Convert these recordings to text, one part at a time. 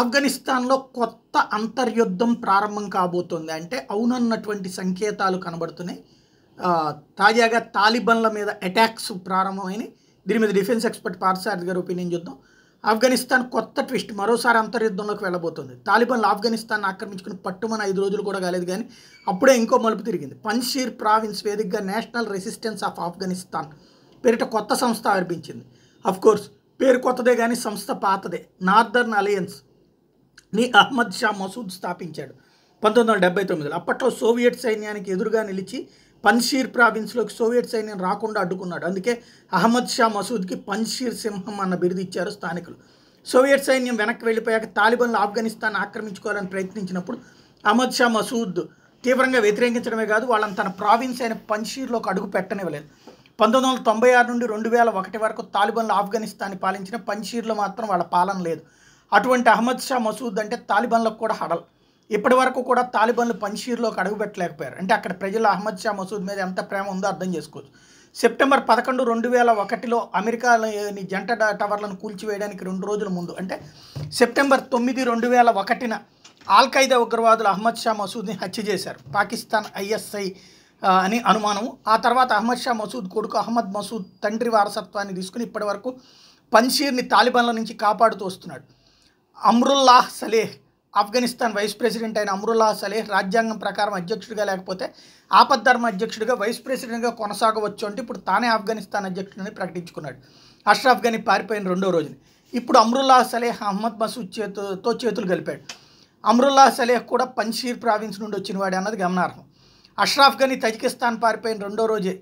ఆఫ్ఘనిస్తాన్లో కొత్త అంతర్యుద్ధం ప్రారంభం కాబోతోంది అంటే అవునన్నటువంటి సంకేతాలు కనబడుతున్నాయి తాజాగా తాలిబన్ల మీద అటాక్స్ ప్రారంభమైనవి దీని మీద డిఫెన్స్ ఎక్స్పర్ట్ పార్సారథ్ గారు ఒపీనియన్ చూద్దాం ఆఫ్ఘనిస్తాన్ కొత్త ట్విస్ట్ మరోసారి అంతర్యుద్ధంలోకి వెళ్ళబోతుంది తాలిబన్లు ఆఫ్ఘనిస్తాన్ ఆక్రమించుకుని పట్టుమని ఐదు రోజులు కూడా కాలేదు కానీ అప్పుడే ఇంకో మలుపు తిరిగింది పన్షీర్ ప్రావిన్స్ వేదికగా నేషనల్ రెసిస్టెన్స్ ఆఫ్ ఆఫ్ఘనిస్తాన్ పేరిట కొత్త సంస్థ ఆరంభించింది అఫ్కోర్స్ పేరు కొత్తదే కానీ సంస్థ పాతదే నార్దర్న్ అలయన్స్ ని అహ్మద్ షా మసూద్ స్థాపించాడు పంతొమ్మిది వందల డెబ్బై తొమ్మిదిలో అప్పట్లో సోవియట్ సైన్యానికి ఎదురుగా నిలిచి పన్షీర్ ప్రావిన్స్లోకి సోవియట్ సైన్యం రాకుండా అడ్డుకున్నాడు అందుకే అహ్మద్ షా మసూద్కి పన్షీర్ సింహం అన్న బిరుదు ఇచ్చారు స్థానికులు సోవియట్ సైన్యం వెనక్కి వెళ్ళిపోయాక తాలిబన్లు ఆఫ్ఘనిస్తాన్ ఆక్రమించుకోవాలని ప్రయత్నించినప్పుడు అహ్మద్ షా మసూద్ తీవ్రంగా వ్యతిరేకించడమే కాదు వాళ్ళని తన ప్రావిన్స్ అయిన పన్షీర్లోకి అడుగు పెట్టనివ్వలేదు పంతొమ్మిది వందల తొంభై ఆరు నుండి రెండు వేల ఒకటి వరకు తాలిబన్లు ఆఫ్ఘనిస్తాన్ని పాలించిన పన్షీర్లో మాత్రం వాళ్ళ పాలన లేదు అటువంటి అహ్మద్ షా మసూద్ అంటే తాలిబాన్లకు కూడా హడల్ ఇప్పటి వరకు కూడా తాలిబాన్లు పంజీర్లోకి అడుగుపెట్టలేకపోయారు అంటే అక్కడ ప్రజలు అహ్మద్ షా మసూద్ మీద ఎంత ప్రేమ ఉందో అర్థం చేసుకోవచ్చు సెప్టెంబర్ పదకొండు రెండు వేల ఒకటిలో అమెరికాని జంట టవర్లను కూల్చివేయడానికి రెండు రోజుల ముందు అంటే సెప్టెంబర్ తొమ్మిది రెండు వేల ఒకటిన ఆల్ఖైదా ఉగ్రవాదులు అహ్మద్ షా మసూద్ని హత్య చేశారు పాకిస్తాన్ ఐఎస్ఐ అని అనుమానం ఆ తర్వాత అహ్మద్ షా మసూద్ కొడుకు అహ్మద్ మసూద్ తండ్రి వారసత్వాన్ని తీసుకుని ఇప్పటి వరకు పన్షీర్ని తాలిబాన్ల నుంచి కాపాడుతూ వస్తున్నాడు అమ్రుల్లాహ్ సలీహ్ ఆఫ్ఘనిస్తాన్ వైస్ ప్రెసిడెంట్ అయిన అమ్రుల్లాహ్ సలీహ్ రాజ్యాంగం ప్రకారం అధ్యక్షుడిగా లేకపోతే ఆపద్ధర్మ అధ్యక్షుడిగా వైస్ ప్రెసిడెంట్గా కొనసాగవచ్చు అంటే ఇప్పుడు తానే ఆఫ్ఘనిస్తాన్ అధ్యక్షుడిని ప్రకటించుకున్నాడు అష్రాఫ్ గని పారిపోయిన రెండో రోజుని ఇప్పుడు అమ్రుల్లా సలేహ్ అహ్మద్ మసూద్ చేతుతో చేతులు కలిపాడు అమ్రుల్లా సలేహ్ కూడా పంజీర్ ప్రావిన్స్ నుండి వచ్చినవాడే అన్నది గమనార్హం అష్రాఫ్ గని తజికిస్తాన్ పారిపోయిన రెండో రోజే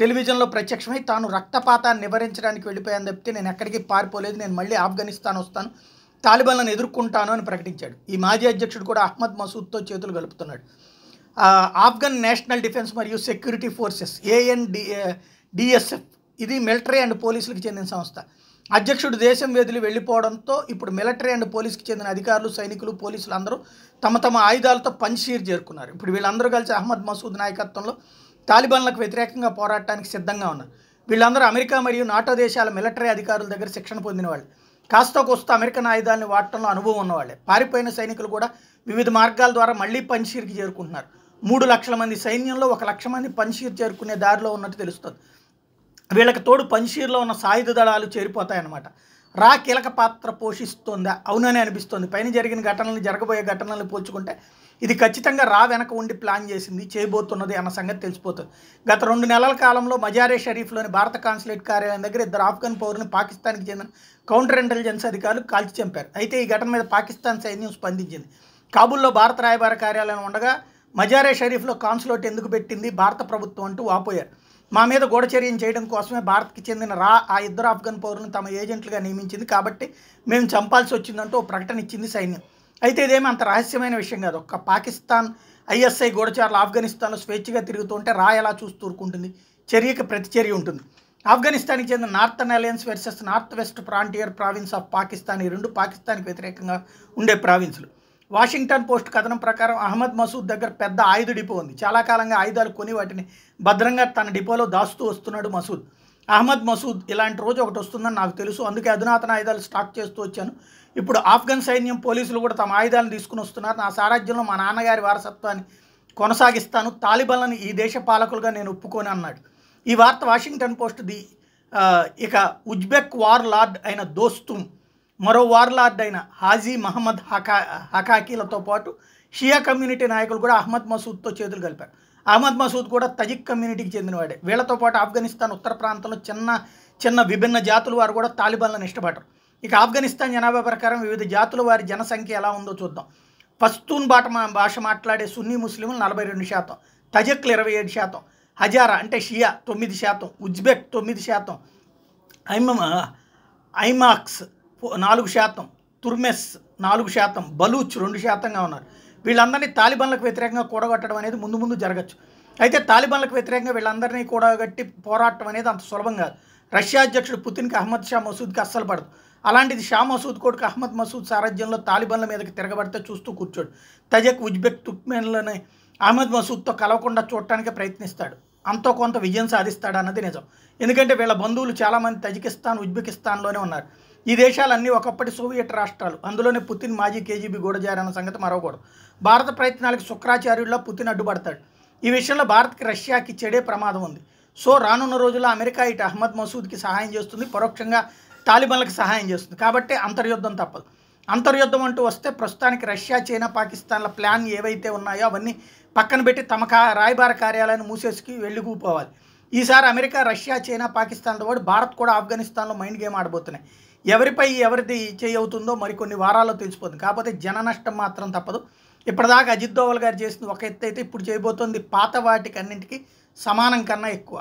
టెలివిజన్లో ప్రత్యక్షమై తాను రక్తపాతాన్ని నివారించడానికి వెళ్ళిపోయాను తప్పితే నేను ఎక్కడికి పారిపోలేదు నేను మళ్ళీ ఆఫ్ఘనిస్తాన్ వస్తాను తాలిబాన్లను ఎదుర్కొంటాను అని ప్రకటించాడు ఈ మాజీ అధ్యక్షుడు కూడా అహ్మద్ మసూద్తో చేతులు కలుపుతున్నాడు ఆఫ్ఘన్ నేషనల్ డిఫెన్స్ మరియు సెక్యూరిటీ ఫోర్సెస్ ఏఎన్డి డిఎస్ఎఫ్ ఇది మిలిటరీ అండ్ పోలీసులకు చెందిన సంస్థ అధ్యక్షుడు దేశం వేధులు వెళ్ళిపోవడంతో ఇప్పుడు మిలిటరీ అండ్ పోలీస్కి చెందిన అధికారులు సైనికులు పోలీసులు అందరూ తమ తమ ఆయుధాలతో పంచీర్ చేరుకున్నారు ఇప్పుడు వీళ్ళందరూ కలిసి అహ్మద్ మసూద్ నాయకత్వంలో తాలిబాన్లకు వ్యతిరేకంగా పోరాటానికి సిద్ధంగా ఉన్నారు వీళ్ళందరూ అమెరికా మరియు నాటో దేశాల మిలిటరీ అధికారుల దగ్గర శిక్షణ పొందిన వాళ్ళు కాస్త కోస్త అమెరికన్ ఆయుధాలను వాడటంలో అనుభవం ఉన్నవాళ్ళే పారిపోయిన సైనికులు కూడా వివిధ మార్గాల ద్వారా మళ్ళీ పనిషీర్కి చేరుకుంటున్నారు మూడు లక్షల మంది సైన్యంలో ఒక లక్ష మంది పనిషీర్ చేరుకునే దారిలో ఉన్నట్టు తెలుస్తుంది వీళ్ళకి తోడు పనిషీర్లో ఉన్న సాయుధ దళాలు చేరిపోతాయన్నమాట రా కీలక పాత్ర పోషిస్తోందా అవునని అనిపిస్తోంది పైన జరిగిన ఘటనలు జరగబోయే ఘటనలు పోల్చుకుంటే ఇది ఖచ్చితంగా రా వెనక ఉండి ప్లాన్ చేసింది చేయబోతున్నది అన్న సంగతి తెలిసిపోతుంది గత రెండు నెలల కాలంలో మజారే షరీఫ్లోని భారత కాన్సులేట్ కార్యాలయం దగ్గర ఇద్దరు ఆఫ్ఘన్ పౌరుని పాకిస్తాన్కి చెందిన కౌంటర్ ఇంటెలిజెన్స్ అధికారులు కాల్చి చంపారు అయితే ఈ ఘటన మీద పాకిస్తాన్ సైన్యం స్పందించింది కాబుల్లో భారత రాయబార కార్యాలయం ఉండగా మజారే షరీఫ్లో కాన్సులేట్ ఎందుకు పెట్టింది భారత ప్రభుత్వం అంటూ వాపోయారు మా మీద గూఢచర్యం చేయడం కోసమే భారత్కి చెందిన రా ఆ ఇద్దరు ఆఫ్ఘన్ పౌరులను తమ ఏజెంట్లుగా నియమించింది కాబట్టి మేము చంపాల్సి వచ్చిందంటూ ఓ ప్రకటన ఇచ్చింది సైన్యం అయితే ఇదేమి అంత రహస్యమైన విషయం కాదు ఒక్క పాకిస్తాన్ ఐఎస్ఐ గోడచారులు ఆఫ్ఘనిస్తాన్లో స్వేచ్ఛగా తిరుగుతుంటే రా ఎలా చూస్తూ ఊరుకుంటుంది చర్యకి ప్రతిచర్య ఉంటుంది ఆఫ్ఘనిస్తాన్కి చెందిన northern alliance versus north west frontier province of Pakistan ఈ రెండు పాకిస్తాన్కి వ్యతిరేకంగా ఉండే ప్రావిన్స్లు వాషింగ్టన్ పోస్ట్ కథనం ప్రకారం అహ్మద్ మసూద్ దగ్గర పెద్ద ఆయుధ డిపో ఉంది చాలా కాలంగా ఆయుధాలు కొని వాటిని భద్రంగా తన డిపోలో దాస్తూ వస్తున్నాడు మసూద్ అహ్మద్ మసూద్ ఇలాంటి రోజు ఒకటి వస్తుందని నాకు తెలుసు అందుకే అధునాతన ఆయుధాలు స్టాక్ చేస్తూ వచ్చాను ఇప్పుడు ఆఫ్ఘన్ సైన్యం పోలీసులు కూడా తమ ఆయుధాలను తీసుకుని వస్తున్నారు నా సారాజ్యంలో మా నాన్నగారి వారసత్వాన్ని కొనసాగిస్తాను తాలిబాన్లను ఈ దేశ పాలకులుగా నేను ఒప్పుకొని అన్నాడు ఈ వార్త వాషింగ్టన్ పోస్ట్ ది ఇక ఉజ్బెక్ వార్ లార్డ్ అయిన దోస్తుం మరో వార్ లార్డ్ అయిన హాజీ మహమ్మద్ హకా హకాకీలతో పాటు షియా కమ్యూనిటీ నాయకులు కూడా అహ్మద్ మసూద్తో చేతులు కలిపారు అహ్మద్ మసూద్ కూడా తజిక్ కమ్యూనిటీకి చెందినవాడే వీళ్ళతో పాటు ఆఫ్ఘనిస్తాన్ ఉత్తర ప్రాంతంలో చిన్న చిన్న విభిన్న జాతుల వారు కూడా తాలిబాన్లను ఇష్టపడరు ఇక ఆఫ్ఘనిస్తాన్ జనాభా ప్రకారం వివిధ జాతుల వారి జనసంఖ్య ఎలా ఉందో చూద్దాం పస్తూన్ బాట భాష మాట్లాడే సున్నీ ముస్లింలు నలభై రెండు శాతం తజక్లు ఇరవై ఏడు శాతం హజారా అంటే షియా తొమ్మిది శాతం ఉజ్బెక్ తొమ్మిది శాతం ఐమ ఐమాక్స్ నాలుగు శాతం తుర్మెస్ నాలుగు శాతం బలూచ్ రెండు శాతంగా ఉన్నారు వీళ్ళందరినీ తాలిబాన్లకు వ్యతిరేకంగా కూడగట్టడం అనేది ముందు ముందు జరగచ్చు అయితే తాలిబాన్లకు వ్యతిరేకంగా వీళ్ళందరినీ కూడగట్టి పోరాటం అనేది అంత సులభం కాదు రష్యా అధ్యక్షుడు పుతిన్కి అహ్మద్ షా మసూద్కి అస్సలు పడదు అలాంటిది షా మసూద్ కొడుకు అహ్మద్ మసూద్ సారథ్యంలో తాలిబాన్ల మీదకి తిరగబడితే చూస్తూ కూర్చోడు తజక్ ఉజ్బెక్ తుక్మెన్లని అహ్మద్ మసూద్తో కలవకుండా చూడటానికి ప్రయత్నిస్తాడు అంతో కొంత విజయం సాధిస్తాడు అన్నది నిజం ఎందుకంటే వీళ్ళ బంధువులు చాలామంది తజికిస్తాన్ ఉజ్బెకిస్తాన్లోనే ఉన్నారు ఈ దేశాలన్నీ ఒకప్పటి సోవియట్ రాష్ట్రాలు అందులోనే పుతిన్ మాజీ కేజీబీ గూఢజారన్న సంగతి మరవకూడదు భారత ప్రయత్నాలకు శుక్రాచార్యుల్లో పుతిన్ అడ్డుపడతాడు ఈ విషయంలో భారత్కి రష్యాకి చెడే ప్రమాదం ఉంది సో రానున్న రోజుల్లో అమెరికా ఇటు అహ్మద్ మసూద్కి సహాయం చేస్తుంది పరోక్షంగా తాలిబన్లకు సహాయం చేస్తుంది కాబట్టి అంతర్యుద్ధం తప్పదు అంతర్యుద్ధం అంటూ వస్తే ప్రస్తుతానికి రష్యా చైనా పాకిస్తాన్ల ప్లాన్ ఏవైతే ఉన్నాయో అవన్నీ పక్కన పెట్టి తమ రాయబార కార్యాలయాన్ని మూసేసుకి వెళ్ళికూపోవాలి ఈసారి అమెరికా రష్యా చైనా పాకిస్తాన్తో పాటు భారత్ కూడా ఆఫ్ఘనిస్తాన్లో మైండ్ గేమ్ ఆడబోతున్నాయి ఎవరిపై ఎవరిది చేయవుతుందో మరికొన్ని వారాల్లో తెలిసిపోతుంది కాకపోతే జన నష్టం మాత్రం తప్పదు ఇప్పటిదాకా అజిత్ దోవల్ గారు చేసింది ఒక ఎత్తు అయితే ఇప్పుడు చేయబోతోంది పాత వాటికి అన్నింటికి సమానం కన్నా ఎక్కువ